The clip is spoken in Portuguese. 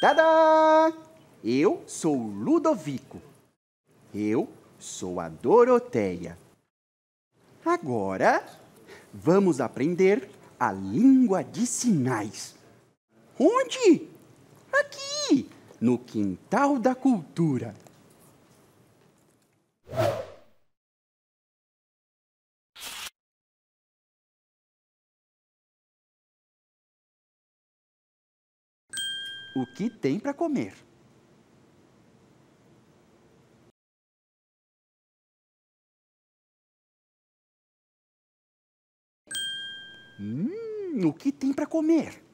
Tadã! Eu sou o Ludovico. Eu sou a Doroteia. Agora vamos aprender a língua de sinais. Onde? Aqui, no Quintal da Cultura. o que tem para comer. Hum, o que tem para comer?